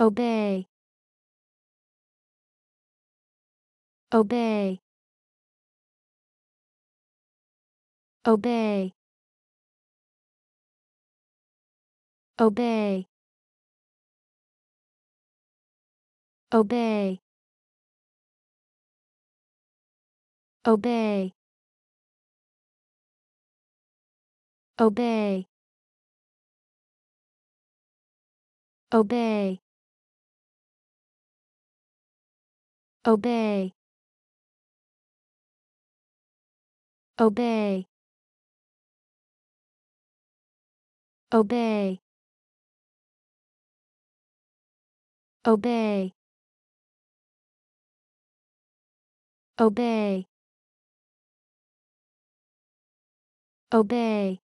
obey obey obey obey obey obey obey obey obey obey obey obey obey obey